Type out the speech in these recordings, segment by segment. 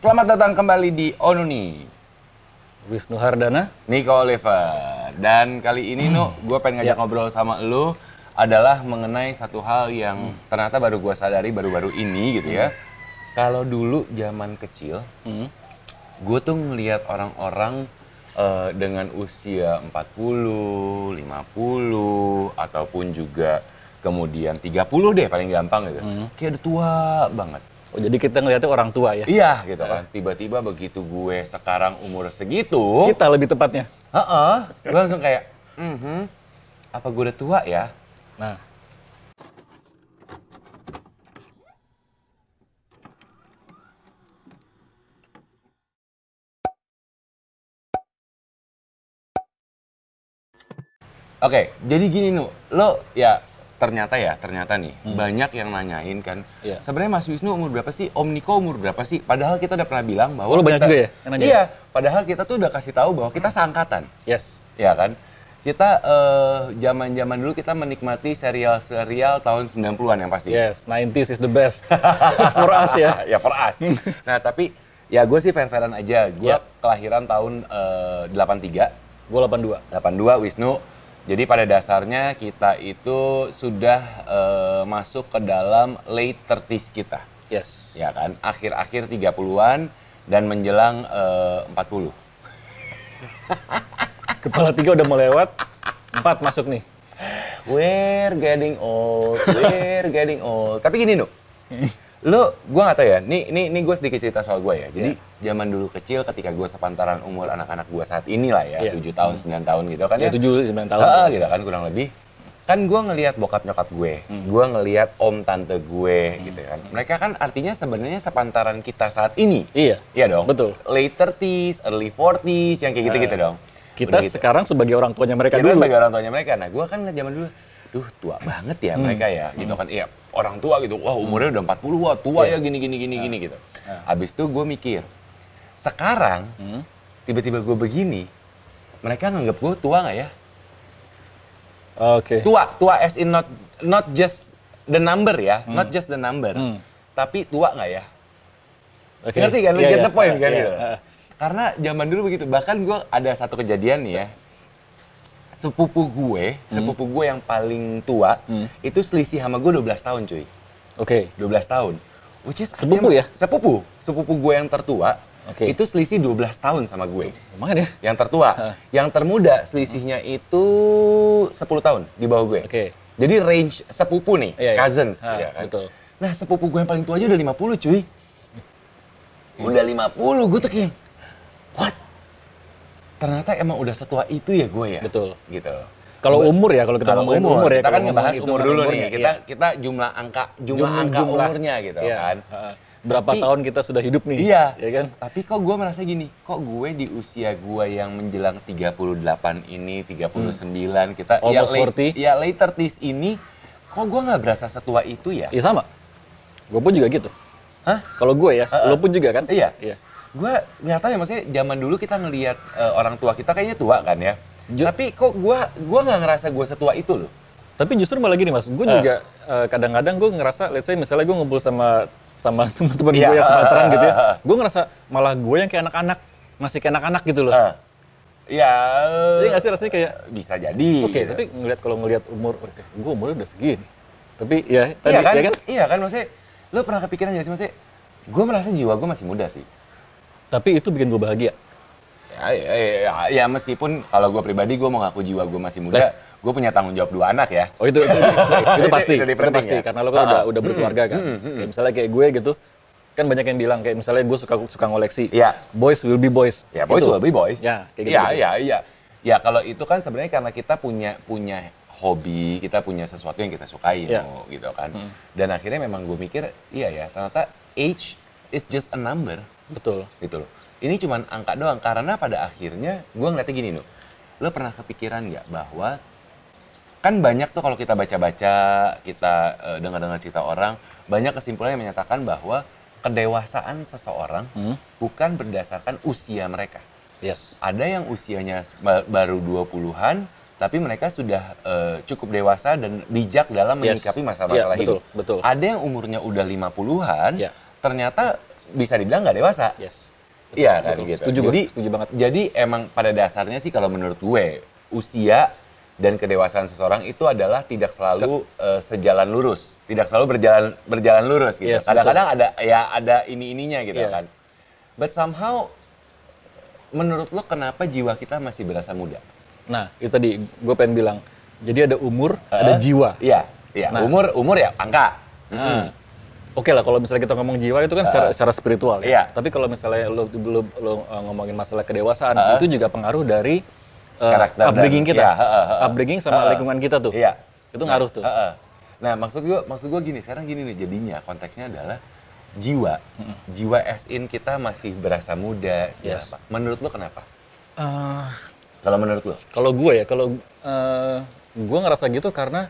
Selamat datang kembali di Onuni. Wisnu Hardana, Nico Oliver. Dan kali ini hmm. Nuh, gue pengen ngajak ya. ngobrol sama lu adalah mengenai satu hal yang hmm. ternyata baru gue sadari baru-baru ini gitu ya. Hmm. Kalau dulu zaman kecil, hmm. gue tuh ngeliat orang-orang uh, dengan usia 40, 50, ataupun juga kemudian 30 deh paling gampang gitu. Hmm. Kayak udah tua banget Oh, jadi kita ngeliatnya orang tua ya? Iya, gitu kan. Tiba-tiba begitu gue sekarang umur segitu... Kita lebih tepatnya? Heeh. Uh -uh, gue langsung kayak, mm -hmm, apa gue udah tua ya? Nah. Oke, okay, jadi gini Nu, lo ya ternyata ya ternyata nih hmm. banyak yang nanyain kan yeah. sebenarnya Mas Wisnu umur berapa sih Om Niko umur berapa sih padahal kita udah pernah bilang bahwa oh, lo banyak kita, juga ya yang nanya. iya padahal kita tuh udah kasih tahu bahwa kita hmm. seangkatan yes ya kan kita eh, zaman-zaman uh, zaman -zaman dulu kita menikmati serial-serial tahun 90-an yang pasti. Yes, 90s is the best for us ya. ya for us. nah, tapi ya gue sih fan-fanan aja. Gue yep. Iya. kelahiran tahun uh, 83. Gue 82. 82, Wisnu jadi pada dasarnya kita itu sudah uh, masuk ke dalam late 30s kita. Yes. Ya kan? Akhir-akhir 30-an dan menjelang eh, uh, 40. Kepala tiga udah melewat, empat masuk nih. We're getting old, we're getting old. Tapi gini, Nuk. lo gue gak tau ya ini ini ini gue sedikit cerita soal gue ya jadi yeah. zaman dulu kecil ketika gue sepantaran umur anak-anak gue saat inilah ya iya. tujuh yeah. tahun sembilan tahun gitu kan ya, ya. tujuh sembilan tahun uh, gitu kan kurang lebih kan gue ngelihat bokap nyokap gue hmm. gue ngelihat om tante gue hmm. gitu kan mereka kan artinya sebenarnya sepantaran kita saat ini iya iya dong betul late 30s early 40s yang kayak gitu gitu uh, dong kita gitu. sekarang sebagai orang tuanya mereka kita dulu sebagai orang tuanya mereka nah gue kan zaman dulu duh tua banget ya hmm. mereka ya gitu kan iya orang tua gitu wah umurnya udah 40 wah tua yeah. ya gini gini gini yeah. gini iya. gitu yeah. habis itu gue mikir sekarang tiba hmm? tiba-tiba gue begini mereka nganggap gue tua nggak ya oke okay. tua tua as in not not just the number ya hmm. not just the number hmm. tapi tua nggak ya okay. ngerti kan yeah, lu yeah, iya, the iya. point kan yeah. Gitu? karena zaman dulu begitu bahkan gue ada satu kejadian nih ya sepupu gue, hmm. sepupu gue yang paling tua hmm. itu selisih sama gue 12 tahun, cuy. Oke. Okay. 12 tahun. Which is sepupu ya? Sepupu. Sepupu gue yang tertua okay. itu selisih 12 tahun sama gue. Lumayan ya? Yang tertua. Yang termuda selisihnya itu 10 tahun di bawah gue. Oke. Okay. Jadi range sepupu nih, iya, iya. cousins ha, ya kan? Betul. Nah, sepupu gue yang paling tua aja udah 50, cuy. Udah 50, gue tuh kayak what? ternyata emang udah setua itu ya gue ya. Betul. Gitu. Kalau umur ya, kalau kita ngomongin umur, umur ya, kita kan ngebahas umur, umur dulu umurnya, nih. Kita iya. kita jumlah angka jumlah, jumlah angka jumlah. umurnya gitu iya. kan. Berapa Tapi, tahun kita sudah hidup nih? Iya. Ya kan? Tapi kok gue merasa gini, kok gue di usia gue yang menjelang 38 ini, 39, hmm. kita ya, Almost ya, 40. ya later this ini, kok gue nggak berasa setua itu ya? Iya sama. Gue pun juga gitu. Hah? Kalau gue ya, uh, uh. lo pun juga kan? Iya. Iya gue nyata ya maksudnya zaman dulu kita ngelihat uh, eh, orang tua kita kayaknya tua kan ya. Ju tapi kok gue gua nggak ngerasa gue setua itu loh. Tapi justru malah gini mas, gue uh. juga kadang eh, kadang-kadang gue ngerasa, let's say misalnya gue ngumpul sama sama teman-teman yeah. gue yang sematran gitu ya, gue ngerasa malah gue yang kayak anak-anak, masih kayak anak-anak gitu loh. Uh. Eh. Ya. Jadi iya nggak sih rasanya kayak bisa jadi. Oke, okay, gitu. tapi ngelihat kalau ngelihat umur, gue umurnya udah segini. Tapi ya, iya tadi, iya kan? Ya kan? Iya kan maksudnya, lo pernah kepikiran gak sih maksudnya, gue merasa jiwa gue masih muda sih tapi itu bikin gue bahagia ya, ya, ya, ya, ya meskipun kalau gue pribadi gue mau ngaku jiwa gue masih muda gue punya tanggung jawab dua anak ya. Oh itu itu, itu, itu pasti, itu, itu pasti ya? karena lo kan uh, udah ah, ah. udah berkeluarga kan. Mm, kayak misalnya kayak gue gitu, kan banyak yang bilang kayak misalnya gue suka suka ngoleksi. Yeah. Boys will be boys. Ya boys gitu. will be boys. Ya kayak gitu. Ya gitu. ya ya. Ya kalau itu kan sebenarnya karena kita punya punya hobi, kita punya sesuatu yang kita sukai yeah. Loh, gitu kan. Hmm. Dan akhirnya memang gue mikir, iya ya ternyata age is just a number. Betul. Gitu loh. Ini cuma angka doang karena pada akhirnya gue ngeliatnya gini Nuk. Lo pernah kepikiran nggak bahwa kan banyak tuh kalau kita baca-baca, kita uh, dengar-dengar cerita orang, banyak kesimpulan yang menyatakan bahwa kedewasaan seseorang hmm? bukan berdasarkan usia mereka. Yes. Ada yang usianya baru 20-an tapi mereka sudah uh, cukup dewasa dan bijak dalam menyikapi masalah-masalah yeah, betul, Betul. Ada yang umurnya udah 50-an yeah. ternyata bisa dibilang nggak dewasa. Yes. Iya kan gitu. Setuju jadi, setuju banget. Jadi emang pada dasarnya sih kalau menurut gue usia dan kedewasaan seseorang itu adalah tidak selalu uh, sejalan lurus, tidak selalu berjalan berjalan lurus gitu. Kadang-kadang ada ya ada ini-ininya gitu yeah. kan. But somehow menurut lo kenapa jiwa kita masih berasa muda? Nah, itu tadi gue pengen bilang. Jadi ada umur, uh, ada jiwa. Iya, iya. Nah. Umur umur ya angka. Mm -hmm oke lah kalau misalnya kita ngomong jiwa itu kan secara, uh, secara spiritual ya. Iya. Tapi kalau misalnya lo belum lo, lo eh, ngomongin masalah kedewasaan uh, itu juga pengaruh dari uh, karakter upbringing kita, iya, uh, uh, upbringing sama uh, uh, lingkungan kita tuh. Iya. Itu nah, ngaruh tuh. Uh, uh. Nah maksud gua, maksud gua gini sekarang gini nih jadinya konteksnya adalah jiwa hmm. jiwa as in kita masih berasa muda yes. Menurut lo kenapa? Uh, kalau menurut lo? Kalau gue ya kalau uh, gue ngerasa gitu karena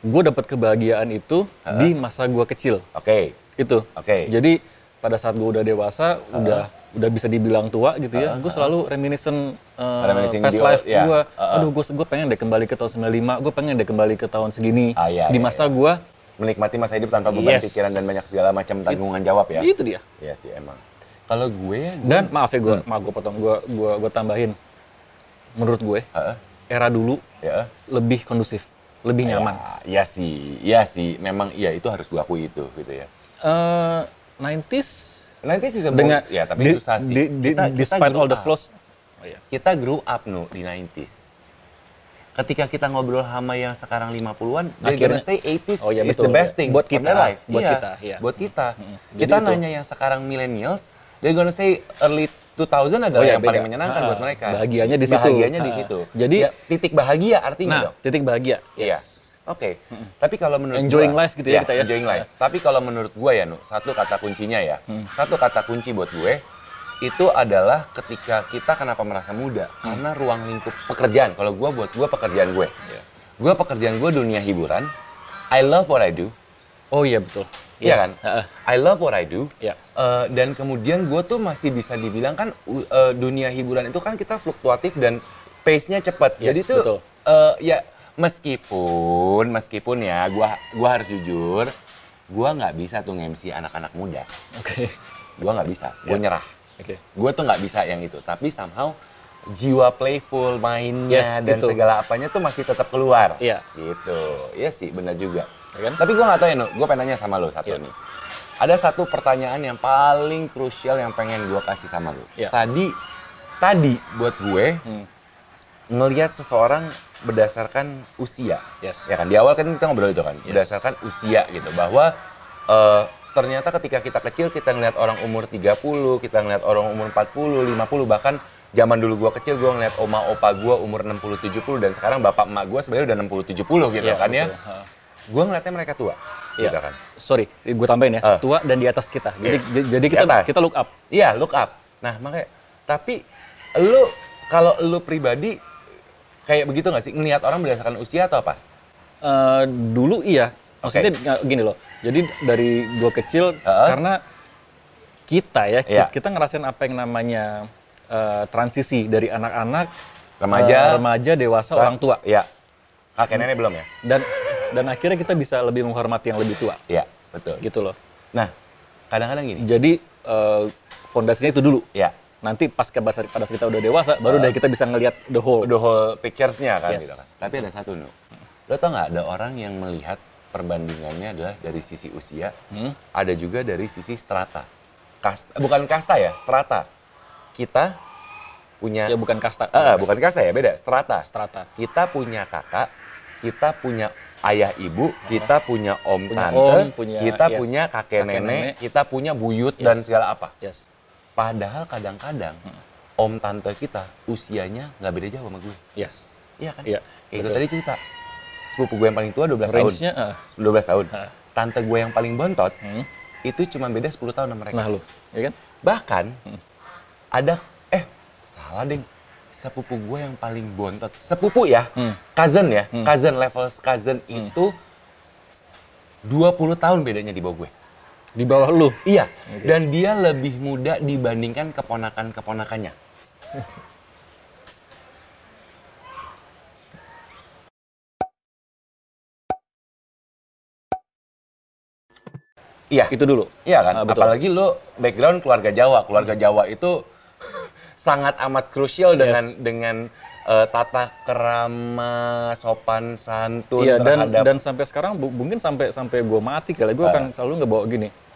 gue dapat kebahagiaan itu uh-huh. di masa gue kecil. Oke. Okay. Itu. Oke. Okay. Jadi pada saat gue udah dewasa, uh-huh. udah udah bisa dibilang tua gitu ya, uh-huh. gue selalu reminiscent uh, past life yeah. gue. Uh-huh. Aduh, gue gue pengen deh kembali ke tahun 95, gue pengen deh kembali ke tahun segini. uh, yeah, iya, di iya, masa yeah. gue menikmati masa hidup tanpa beban yes. pikiran dan banyak segala macam tanggungan It, jawab ya. Itu dia. Yes, iya sih emang. Kalau gue, gue dan maaf ya gue, hmm. maaf gue potong, gue gue gue tambahin. Menurut gue, uh huh era dulu uh lebih kondusif lebih nyaman. Ya, ya sih, ya sih. Memang iya itu harus gua akui itu gitu ya. uh, 90s 90s sih dengan ya tapi di, susah sih. Di, di, kita, despite kita all the flaws, oh, iya. kita grew up nu di 90s. Ketika kita ngobrol sama yang sekarang 50-an, dia gonna say 80s oh, iya, is the best thing buat kita, life. buat iya, kita, iya. buat kita. Hmm. Kita Jadi nanya itu. yang sekarang millennials, dia gonna say early 2000 iya, adalah oh, yang beda. paling menyenangkan ha, ah, buat mereka. Bahagianya di situ. Bahagianya di ah. situ. Jadi ya, titik bahagia artinya nah, dong. titik bahagia. Iya. Yes. Iya. Oke. Okay. Tapi kalau menurut enjoying gua, life gitu ya, ya kita ya. Enjoying life. Tapi kalau menurut gue ya, Nu, satu kata kuncinya ya. Hmm. Satu kata kunci buat gue itu adalah ketika kita kenapa merasa muda hmm. karena ruang lingkup pekerjaan. Kalau gue buat gue pekerjaan gue. Yeah. Gue pekerjaan gue dunia hiburan. I love what I do. Oh iya betul. Iya ya kan? Uh-uh. I love what I do. Yeah. Iya. Uh, dan kemudian gue tuh masih bisa dibilang kan uh, dunia hiburan itu kan kita fluktuatif dan pace-nya cepat. Yes, Jadi tuh Uh, ya meskipun meskipun ya gue gua harus jujur, gue nggak bisa tuh nge anak-anak muda. Oke. Okay. Gue nggak bisa. Gue yeah. nyerah. Oke. Okay. Gue tuh nggak bisa yang itu. Tapi somehow jiwa playful mainnya yes, dan gitu. segala apanya tuh masih tetap keluar. Iya. Gitu. Iya sih, benar juga. Ya kan? Tapi gue nggak tahu ya, no. gue pengen nanya sama lo satu ya. nih. Ada satu pertanyaan yang paling krusial yang pengen gue kasih sama lo. Iya. Tadi, tadi buat gue hmm. ngelihat seseorang berdasarkan usia, yes. ya kan? Di awal kan kita ngobrol itu kan, yes. berdasarkan usia gitu, bahwa uh, ternyata ketika kita kecil kita ngeliat orang umur 30, kita ngeliat orang umur 40, 50 bahkan zaman dulu gua kecil gua ngeliat oma opa gua umur 60 70 dan sekarang bapak emak gua sebenarnya udah 60 70 gitu yeah, kan ya. Gua ngeliatnya mereka tua. Iya yeah. gitu kan. Sorry, gua tambahin ya. Uh. Tua dan di atas kita. Jadi yeah. jadi kita kita look up. Iya, yeah, look up. Nah, makanya tapi lu kalau lu pribadi kayak begitu nggak sih ngelihat orang berdasarkan usia atau apa? Uh, dulu iya. Maksudnya okay. gini loh. Jadi dari gua kecil uh -huh. karena kita ya, yeah. kita ngerasain apa yang namanya uh, transisi dari anak-anak remaja uh, remaja dewasa orang tua ya ah, kakek nenek belum ya dan dan akhirnya kita bisa lebih menghormati yang lebih tua ya betul gitu loh nah kadang-kadang gini jadi uh, fondasinya itu dulu ya nanti pas ke pada saat kita udah dewasa baru uh, deh kita bisa ngelihat the whole the whole picturesnya kan yes. gitu kan tapi ada satu nu lo tau nggak ada orang yang melihat perbandingannya adalah dari sisi usia hmm? ada juga dari sisi strata kasta bukan kasta ya strata kita punya ya bukan kasta. Uh, bukan kasta ya, beda, strata. Strata. Kita punya kakak, kita punya ayah ibu, oh. kita punya om punya tante, om, punya, kita yes, punya kakek, kakek nenek, nenek, kita punya buyut yes, dan segala apa. Yes. Padahal kadang-kadang hmm. om tante kita usianya nggak beda jauh sama gue. Yes. Iya kan? Iya. Kayak gue gitu tadi cerita. Sepupu gue yang paling tua 12 Range-nya, ah. tahun. Uh. Ah. 12 tahun. Uh. Tante gue yang paling bontot hmm. itu cuma beda 10 tahun sama mereka. Nah, lu, ya kan? Bahkan hmm. ada salah deh sepupu gue yang paling bontot sepupu ya hmm. cousin ya hmm. cousin level cousin hmm. itu 20 tahun bedanya di bawah gue di bawah lu iya okay. dan dia lebih muda dibandingkan keponakan keponakannya Iya. Itu dulu. Iya kan. Uh, betul. Apalagi lu background keluarga Jawa. Keluarga Jawa itu sangat amat krusial dengan dengan uh, tata kerama sopan santun iya, dan terhadap... dan sampai sekarang bu, mungkin sampai sampai gue mati kali gue uh. Ah. akan selalu nggak bawa gini